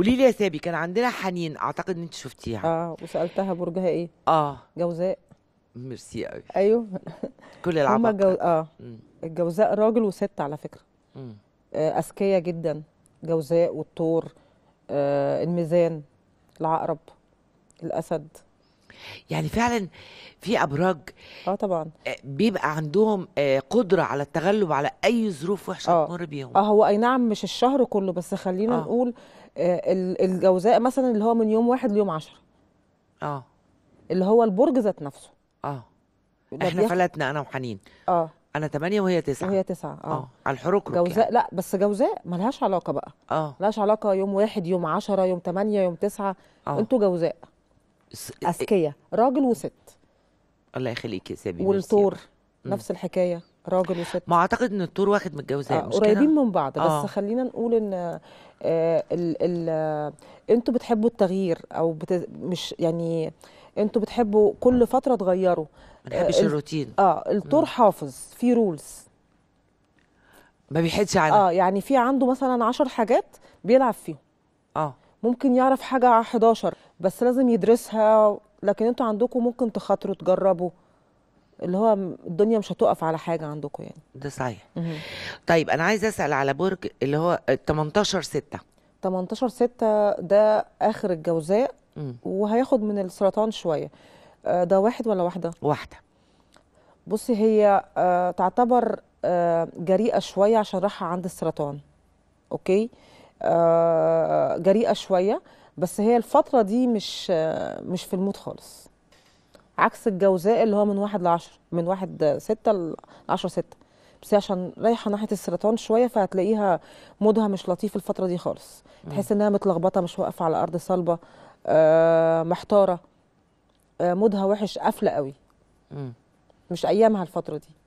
قولي لي يا سابي كان عندنا حنين اعتقد ان انت شفتيها اه وسالتها برجها ايه اه جوزاء ميرسي قوي ايوه كل العبط هما جو... اه الجوزاء راجل وست على فكره آه اذكياء جدا جوزاء والطور آه الميزان العقرب الاسد يعني فعلا في ابراج اه طبعا آه، بيبقى عندهم آه، قدره على التغلب على اي ظروف وحشه آه. بتمر تمر بيهم اه هو اي نعم مش الشهر كله بس خلينا أوه. نقول الجوزاء مثلا اللي هو من يوم واحد ليوم عشرة اه اللي هو البرج ذات نفسه اه احنا فلتنا انا وحنين اه انا 8 وهي 9 وهي 9 اه, على الحروق جوزاء يعني. لا بس جوزاء ملهاش علاقه بقى اه ملهاش علاقه يوم واحد يوم 10 يوم 8 يوم 9 انتوا جوزاء إيه، اذكياء راجل وست الله يخليك يا سامي والثور نفس الحكايه راجل وست ما اعتقد ان الطور واحد متجوزاه آه مش قريبين من بعض بس آه. خلينا نقول ان آه ال ال انتوا بتحبوا التغيير او بت مش يعني انتوا بتحبوا كل آه. فتره تغيروا ما بنحبش آه الروتين اه الطور حافظ في رولز ما بيحدش عنها اه يعني في عنده مثلا 10 حاجات بيلعب فيهم اه ممكن يعرف حاجه 11 بس لازم يدرسها لكن انتوا عندكم ممكن تخاطروا تجربوا اللي هو الدنيا مش هتقف على حاجه عندكم يعني ده صحيح طيب انا عايزه اسال على برج اللي هو 18 6 18 6 ده اخر الجوزاء وهياخد من السرطان شويه آه، ده واحد ولا واحده واحده بصي هي آه، تعتبر آه، جريئه شويه عشان راحة عند السرطان اوكي جريئه شويه بس هي الفترة دي مش مش في المود خالص عكس الجوزاء اللي هو من واحد لعشر من واحد ستة لعشرة ستة بس عشان رايحة ناحية السرطان شوية فهتلاقيها مودها مش لطيف الفترة دي خالص تحس انها متلخبطة مش واقفة على أرض صلبة آه، محتارة آه، مودها وحش قافلة قوي مش أيامها الفترة دي